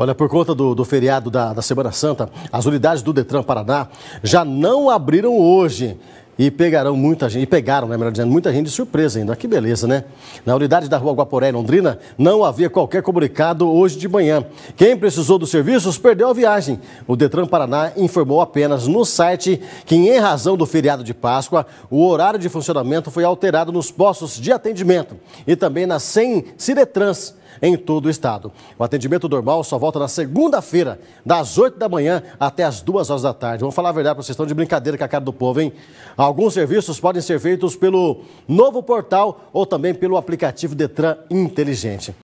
Olha, por conta do, do feriado da, da Semana Santa, as unidades do Detran Paraná já não abriram hoje e pegarão muita gente, e pegaram, né, melhor dizendo, muita gente de surpresa ainda. Que beleza, né? Na unidade da rua Guaporé, Londrina, não havia qualquer comunicado hoje de manhã. Quem precisou dos serviços perdeu a viagem. O Detran Paraná informou apenas no site que, em razão do feriado de Páscoa, o horário de funcionamento foi alterado nos postos de atendimento e também nas 100 Ciretrans em todo o estado. O atendimento normal só volta na segunda-feira, das 8 da manhã até as 2 horas da tarde. Vamos falar a verdade para vocês, estão de brincadeira com a cara do povo, hein? Alguns serviços podem ser feitos pelo novo portal ou também pelo aplicativo Detran Inteligente.